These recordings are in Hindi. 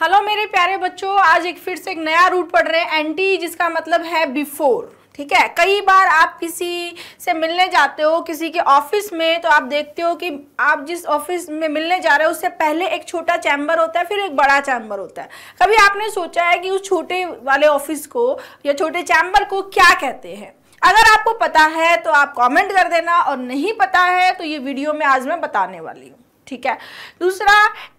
हेलो मेरे प्यारे बच्चों आज एक फिर से एक नया रूट पढ़ रहे हैं एंटी जिसका मतलब है बिफोर ठीक है कई बार आप किसी से मिलने जाते हो किसी के ऑफिस में तो आप देखते हो कि आप जिस ऑफिस में मिलने जा रहे हो उससे पहले एक छोटा चैम्बर होता है फिर एक बड़ा चैम्बर होता है कभी आपने सोचा है कि उस छोटे वाले ऑफिस को या छोटे चैम्बर को क्या कहते हैं अगर आपको पता है तो आप कॉमेंट कर देना और नहीं पता है तो ये वीडियो में आज मैं बताने वाली हूँ ठीक है दूसरा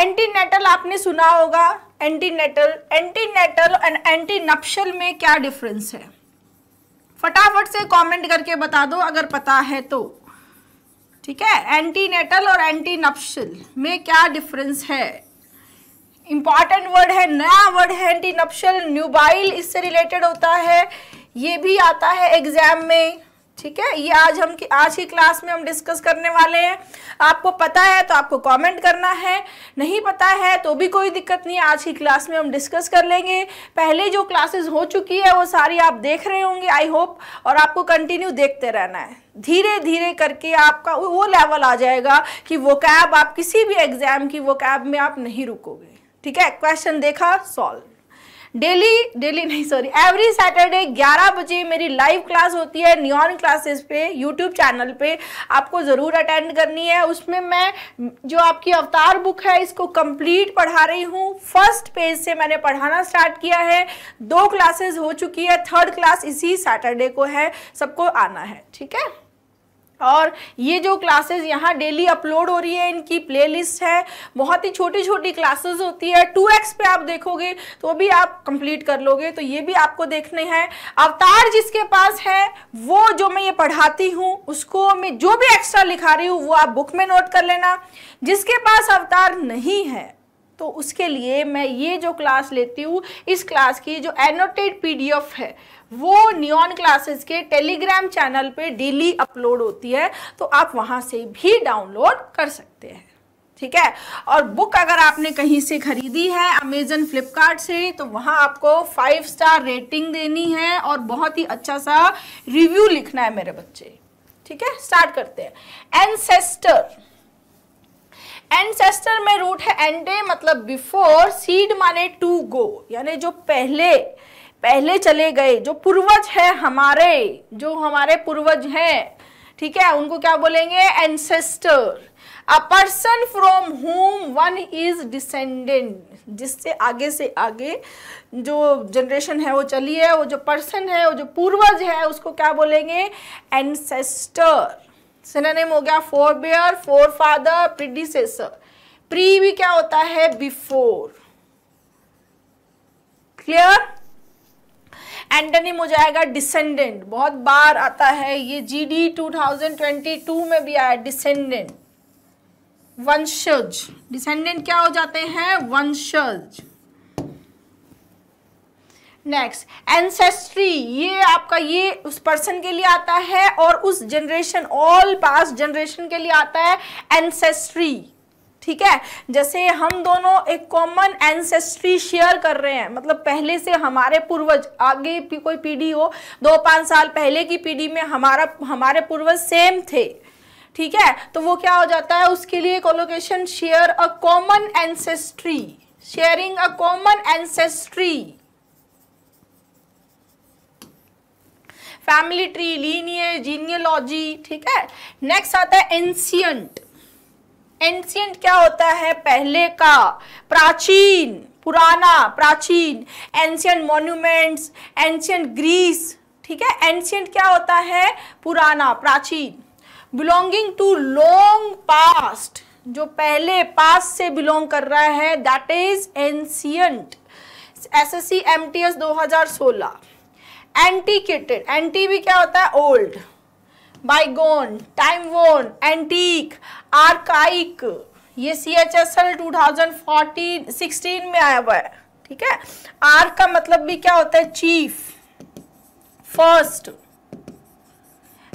एंटीनेटल आपने सुना होगा एंटीनेटल एंटीनेटल एंड एंटीनप्शल में क्या डिफरेंस है फटाफट से कमेंट करके बता दो अगर पता है तो ठीक है एंटीनेटल और एंटीनप्शल में क्या डिफरेंस है इंपॉर्टेंट वर्ड है नया वर्ड है एंटीनप्शल न्यूबाइल इससे रिलेटेड होता है ये भी आता है एग्जाम में ठीक है ये आज हम आज की क्लास में हम डिस्कस करने वाले हैं आपको पता है तो आपको कमेंट करना है नहीं पता है तो भी कोई दिक्कत नहीं आज की क्लास में हम डिस्कस कर लेंगे पहले जो क्लासेस हो चुकी है वो सारी आप देख रहे होंगे आई होप और आपको कंटिन्यू देखते रहना है धीरे धीरे करके आपका वो लेवल आ जाएगा कि वो कैब आप किसी भी एग्जाम की वो कैब में आप नहीं रुकोगे ठीक है क्वेश्चन देखा सॉल्व डेली डेली नहीं सॉरी एवरी सैटरडे 11 बजे मेरी लाइव क्लास होती है नियॉन क्लासेस पे यूट्यूब चैनल पे आपको ज़रूर अटेंड करनी है उसमें मैं जो आपकी अवतार बुक है इसको कंप्लीट पढ़ा रही हूँ फर्स्ट पेज से मैंने पढ़ाना स्टार्ट किया है दो क्लासेस हो चुकी है थर्ड क्लास इसी सैटरडे को है सबको आना है ठीक है और ये जो क्लासेस यहाँ डेली अपलोड हो रही है इनकी प्लेलिस्ट है बहुत ही छोटी छोटी क्लासेस होती है टू एक्स पे आप देखोगे तो भी आप कंप्लीट कर लोगे तो ये भी आपको देखने हैं अवतार जिसके पास है वो जो मैं ये पढ़ाती हूँ उसको मैं जो भी एक्स्ट्रा लिखा रही हूँ वो आप बुक में नोट कर लेना जिसके पास अवतार नहीं है तो उसके लिए मैं ये जो क्लास लेती हूँ इस क्लास की जो एनोटेड पीडीएफ है वो नियॉन क्लासेस के टेलीग्राम चैनल पे डेली अपलोड होती है तो आप वहाँ से भी डाउनलोड कर सकते हैं ठीक है और बुक अगर आपने कहीं से खरीदी है अमेजन फ्लिपकार्ट से तो वहाँ आपको फाइव स्टार रेटिंग देनी है और बहुत ही अच्छा सा रिव्यू लिखना है मेरे बच्चे ठीक है स्टार्ट करते हैं एनसेस्टर एनसेस्टर में रूट है एंडे मतलब बिफोर सीड माने टू गो यानी जो पहले पहले चले गए जो पूर्वज है हमारे जो हमारे पूर्वज हैं ठीक है उनको क्या बोलेंगे ancestor a person from whom one is descendant जिससे आगे से आगे जो जनरेशन है वो चली है वो जो पर्सन है वो जो पूर्वज है उसको क्या बोलेंगे एनसेस्टर सिनोनिम हो गया forebear forefather predecessor pre भी क्या होता है बिफोर क्लियर एंटनिम हो जाएगा डिसेंडेंट बहुत बार आता है ये जीडी 2022 में भी आया डिसेंडेंट वंशज डिसेंडेंट क्या हो जाते हैं वंशज नेक्स्ट एंसेस्ट्री ये आपका ये उस पर्सन के लिए आता है और उस जनरेशन ऑल पास्ट जनरेशन के लिए आता है एंसेस्ट्री ठीक है जैसे हम दोनों एक कॉमन एंसेस्ट्री शेयर कर रहे हैं मतलब पहले से हमारे पूर्वज आगे भी कोई पीढ़ी हो दो पाँच साल पहले की पीढ़ी में हमारा हमारे पूर्वज सेम थे ठीक है तो वो क्या हो जाता है उसके लिए collocation share a common ancestry sharing a common ancestry family tree linear genealogy ठीक है नेक्स्ट आता है एंशियंट एंशियंट क्या होता है पहले का प्राचीन पुराना प्राचीन एंशियंट मॉन्यूमेंट्स एंशियंट ग्रीस ठीक है एंशियंट क्या होता है पुराना प्राचीन बिलोंगिंग टू लॉन्ग पास्ट जो पहले पास से बिलोंग कर रहा है that is ancient S S C M T S दो हजार सोलह एंटीकेटेड एंटी भी क्या होता है old bygone timeworn antique archaic ये C H S L two thousand fourteen sixteen में आया हुआ है ठीक है आर का मतलब भी क्या होता है चीफ फर्स्ट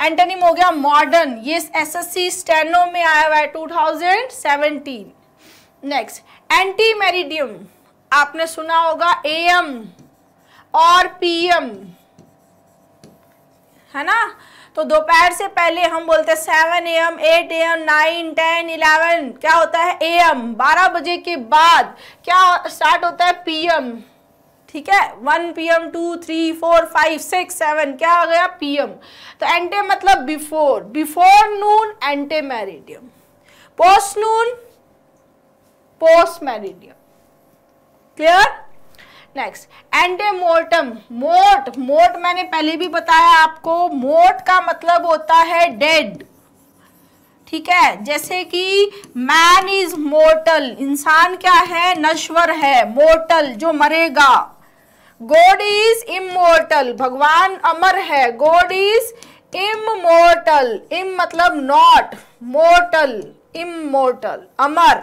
एंटनिम हो गया मॉडर्न ये एसएससी स्टेनो में आया हुआ है 2017 नेक्स्ट एंटी मेरिडियम आपने सुना होगा एम और पीएम है ना तो दोपहर से पहले हम बोलते हैं seven A M eight A M nine ten eleven क्या होता है ए एम बारह बजे के बाद क्या स्टार्ट होता है पीएम ठीक है one P M two three four five six seven क्या हो गया पी एम तो एंटे मतलब before before noon ante meridiem post noon post meridiem clear next mortem mort mort मैंने पहले भी बताया आपको मोट का मतलब होता है डेड ठीक है जैसे कि मैन इज मोर्टल इंसान क्या है नश्वर है मोर्टल जो मरेगा गॉड इज इमोर्टल भगवान अमर है गॉड इज इमोर्टल इम मतलब नॉट मोर्टल इमोर्टल अमर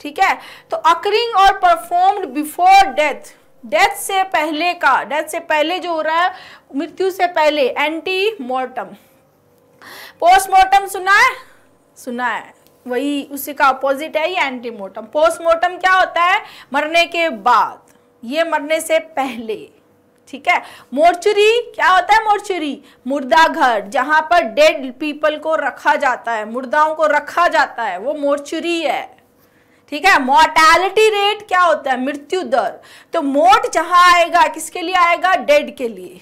ठीक है तो अकरिंग और परफॉर्म्ड बिफोर डेथ डेथ से पहले का डेथ से पहले जो हो रहा है मृत्यु से पहले एंटी मोर्टम पोस्टमार्टम सुना है सुना है वही उसी का अपोजिट है ये एंटीमोर्टम पोस्टमार्टम क्या होता है मरने के बाद ये मरने से पहले ठीक है मोर्चरी क्या होता है मोर्चरी मुर्दा घर जहां पर डेड पीपल को रखा जाता है मुर्दाओं को रखा जाता है वो मोर्चरी है ठीक है मोर्टैलिटी रेट क्या होता है मृत्यु दर तो मोट जहां आएगा किसके लिए आएगा डेड के लिए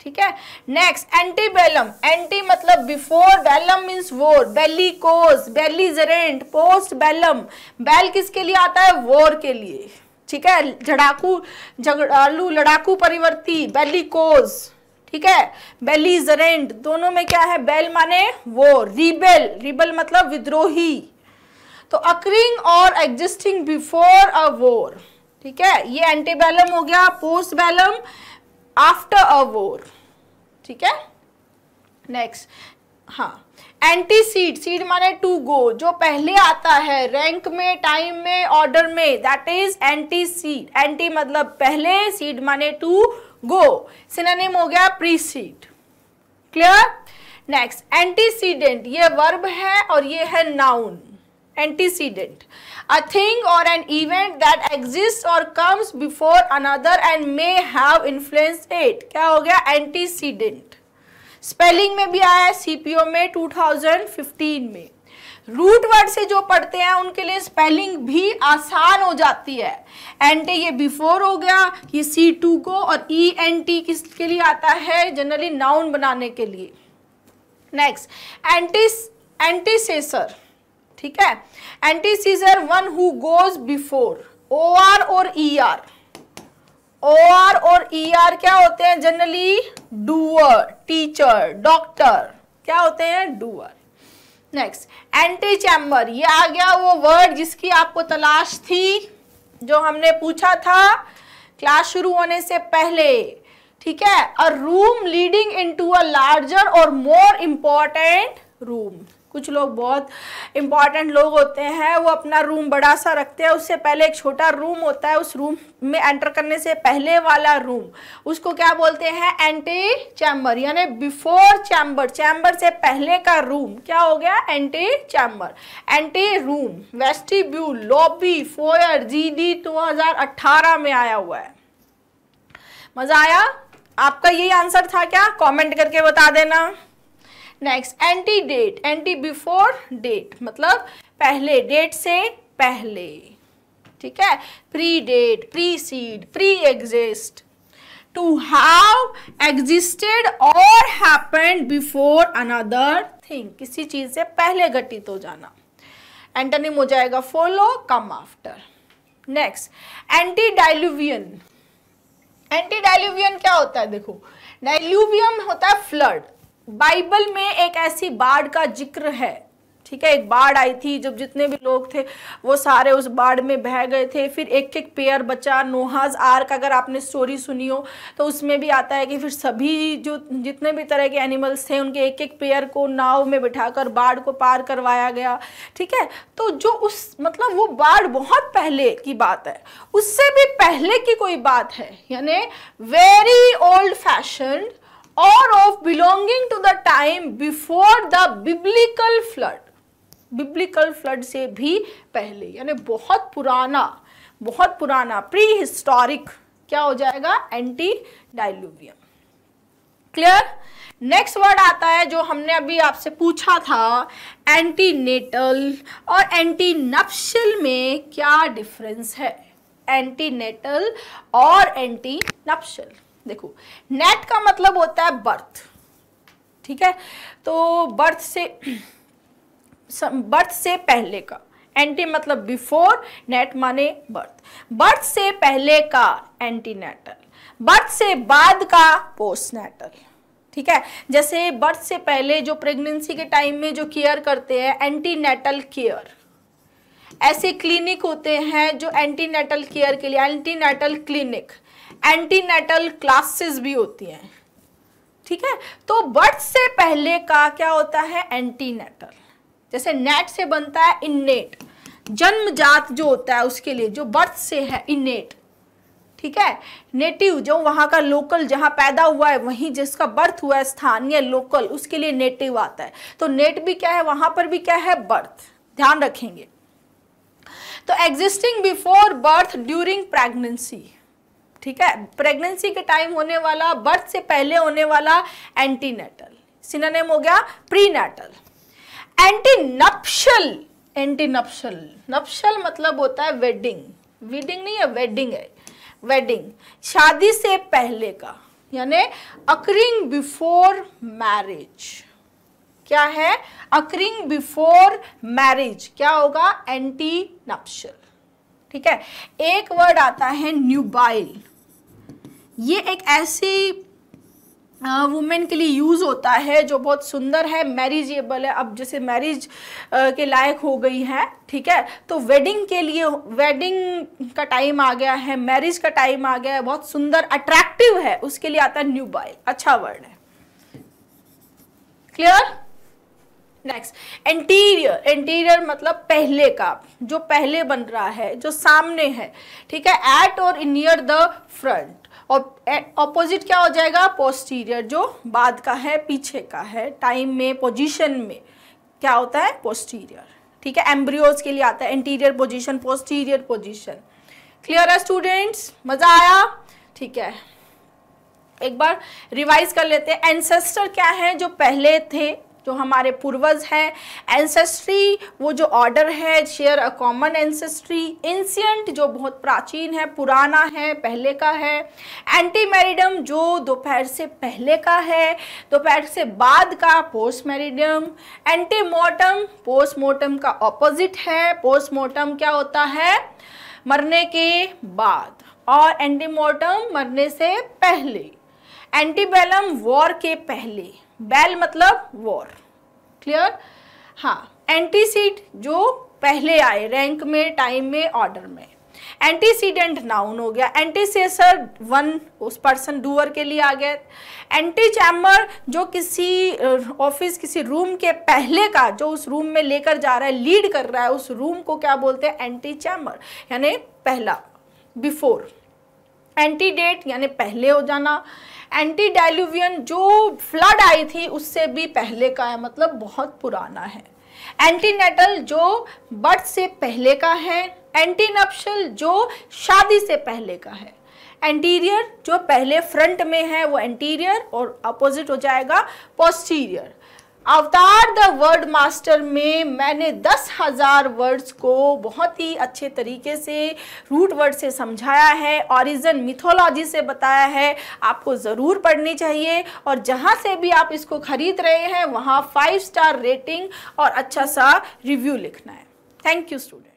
ठीक है नेक्स्ट एंटी बेलम एंटी मतलब बिफोर बेलम मीन्स वोर बेली कोस जरेंट पोस्ट बेलम बेल किसके लिए आता है वोर के लिए ठीक है झड़ाकू झगड़ालू लड़ाकू परिवर्ती बेली कोस ठीक है बेली जरेंट दोनों में क्या है बेल माने वोर रिबेल रिबेल मतलब विद्रोही तो अक्रिंग और एग्जिस्टिंग बिफोर अ वोर ठीक है ये एंटीबैलम हो गया पोस्ट बैलम आफ्टर अ वोर ठीक है नेक्स्ट हाँ एंटी सीड सीड माने टू गो जो पहले आता है रैंक में टाइम में ऑर्डर में that is ante cede ante मतलब पहले सीड माने टू गो सिनोनिम हो गया precede clear next antecedent ये वर्ब है और ये है noun antecedent a thing or an event that exists or comes before another and may have influenced it क्या हो गया antecedent स्पेलिंग में भी आया है सीपीओ में 2015 में रूट वर्ड से जो पढ़ते हैं उनके लिए स्पेलिंग भी आसान हो जाती है एंटे ये बिफोर हो गया ये सी टू को और ई एन टी किसके लिए आता है जनरली नाउन बनाने के लिए नेक्स्ट एंटी एंटीसेसर ठीक है antecessor one who goes before O R और ई आर ओ आर और ई e आर क्या होते हैं जनरली डूअर टीचर डॉक्टर क्या होते हैं डूअर नेक्स्ट एंटी चैम्बर ये आ गया वो वर्ड जिसकी आपको तलाश थी जो हमने पूछा था क्लास शुरू होने से पहले ठीक है a room leading into a larger और मोर इम्पॉर्टेंट रूम कुछ लोग बहुत इंपॉर्टेंट लोग होते हैं वो अपना रूम बड़ा सा रखते हैं उससे पहले एक छोटा रूम होता है उस रूम में एंटर करने से पहले वाला रूम उसको क्या बोलते हैं एंटी चैम्बर यानी बिफोर चैम्बर चैम्बर से पहले का रूम क्या हो गया ante chamber ante room vestibule lobby foyer G D में आया हुआ है मज़ा आया आपका यही आंसर था क्या कमेंट करके बता देना next ante date ante before date मतलब पहले डेट से पहले ठीक है pre date pre cede pre exist to have existed और हैपन बिफोर अनदर थिंग किसी चीज से पहले घटित हो जाना एंटनिम हो जाएगा follow come after next ante diluvian ante diluvian क्या होता है देखो डाइल्यूवियम होता है फ्लड बाइबल में एक ऐसी बाढ़ का जिक्र है ठीक है एक बाढ़ आई थी जब जितने भी लोग थे वो सारे उस बाढ़ में बह गए थे फिर एक एक पेयर बचा नोहाज आर्क अगर आपने स्टोरी सुनी हो तो उसमें भी आता है कि फिर सभी जो जितने भी तरह के एनिमल्स थे उनके एक एक पेयर को नाव में बिठाकर बाढ़ को पार करवाया गया ठीक है तो जो उस मतलब वो बाढ़ बहुत पहले की बात है उससे भी पहले की कोई बात है यानी very old fashioned or of belonging to the time before the biblical flood biblical flood से भी पहले यानी बहुत पुराना बहुत पुराना प्री हिस्टोरिक क्या हो जाएगा ante diluvium clear next word आता है जो हमने अभी आपसे पूछा था एंटी नेटल और एंटी नप्शल में क्या डिफरेंस है एंटी नेटल और एंटी नप्शल देखो नेट का मतलब होता है बर्थ ठीक है तो बर्थ से बर्थ से पहले का एंटी मतलब बिफोर नेट माने बर्थ बर्थ से पहले का एंटीनेटल बर्थ से बाद का पोस्टनेटल ठीक है जैसे बर्थ से पहले जो प्रेगनेंसी के टाइम में जो केयर करते हैं एंटीनेटल केयर ऐसे क्लिनिक होते हैं जो एंटीनेटल केयर के लिए एंटीनेटल क्लिनिक एंटीनेटल क्लासेस भी होती हैं ठीक है तो बर्थ से पहले का क्या होता है एंटीनेटल जैसे नेट से बनता है इननेट जन्मजात जो होता है उसके लिए जो बर्थ से है इन्नेट ठीक है नेटिव जो वहां का लोकल जहां पैदा हुआ है वहीं जिसका बर्थ हुआ है स्थानीय लोकल उसके लिए नेटिव आता है तो नेट भी क्या है वहां पर भी क्या है बर्थ ध्यान रखेंगे तो existing before birth during pregnancy ठीक है प्रेगनेंसी के टाइम होने वाला बर्थ से पहले होने वाला एंटीनेटल सिनोनेम हो गया प्रीनेटल एंटीनप्शल एंटीनप्शल नप्शल मतलब होता है वेडिंग वेडिंग नहीं है वेडिंग है वेडिंग शादी से पहले का यानी अकरिंग बिफोर मैरिज क्या है अकरिंग बिफोर मैरिज क्या होगा एंटी नप्शल ठीक है एक वर्ड आता है न्यूबाइल ये एक ऐसी वुमेन के लिए यूज़ होता है जो बहुत सुंदर है मैरिजेबल है अब जैसे मैरिज के लायक हो गई है ठीक है तो वेडिंग के लिए वेडिंग का टाइम आ गया है मैरिज का टाइम आ गया है बहुत सुंदर अट्रैक्टिव है उसके लिए आता है न्यू बॉय अच्छा वर्ड है क्लियर नेक्स्ट इंटीरियर इंटीरियर मतलब पहले का जो पहले बन रहा है जो सामने है ठीक है एट और नियर द फ्रंट और ऑपोजिट क्या हो जाएगा पोस्टीरियर जो बाद का है पीछे का है टाइम में पोजीशन में क्या होता है पोस्टीरियर ठीक है एम्ब्रियोज के लिए आता है anterior position posterior position clear है स्टूडेंट्स मज़ा आया ठीक है एक बार रिवाइज कर लेते हैं एंसेस्टर क्या है जो पहले थे जो तो हमारे पूर्वज हैं एंसेस्ट्री वो जो ऑर्डर है share a common ancestry ancient जो बहुत प्राचीन है पुराना है पहले का है एंटी मैरिडम जो दोपहर से पहले का है दोपहर से बाद का पोस्ट मैरिडम पोस्ट मोर्टम का ऑपोजिट है पोस्ट मोर्टम क्या होता है मरने के बाद और एंटीमोर्टम मरने से पहले एंटीबेलम वॉर के पहले बैल मतलब वॉर क्लियर हाँ एंटीसीड जो पहले आए रैंक में टाइम में ऑर्डर में एंटीसीडेंट नाउन हो गया एंटीसेसर वन उस पर्सन डूअर के लिए आ गया एंटी चैम्बर जो किसी ऑफिस किसी रूम के पहले का जो उस रूम में लेकर जा रहा है लीड कर रहा है उस रूम को क्या बोलते हैं एंटी चैम्बर यानी पहला बिफोर एंटी डेट यानी पहले हो जाना एंटी डायलुवियन जो फ्लड आई थी उससे भी पहले का है मतलब बहुत पुराना है एंटीनेटल जो बर्थ से पहले का है एंटीनप्शल जो शादी से पहले का है एंटीरियर जो पहले फ्रंट में है वो एंटीरियर और अपोजिट हो जाएगा पोस्टीरियर अवतार द वर्ड मास्टर में मैंने दस हज़ार वर्ड्स को बहुत ही अच्छे तरीके से रूट वर्ड से समझाया है ऑरिजन मिथोलॉजी से बताया है आपको ज़रूर पढ़नी चाहिए और जहाँ से भी आप इसको खरीद रहे हैं वहाँ फाइव स्टार रेटिंग और अच्छा सा रिव्यू लिखना है थैंक यू स्टूडेंट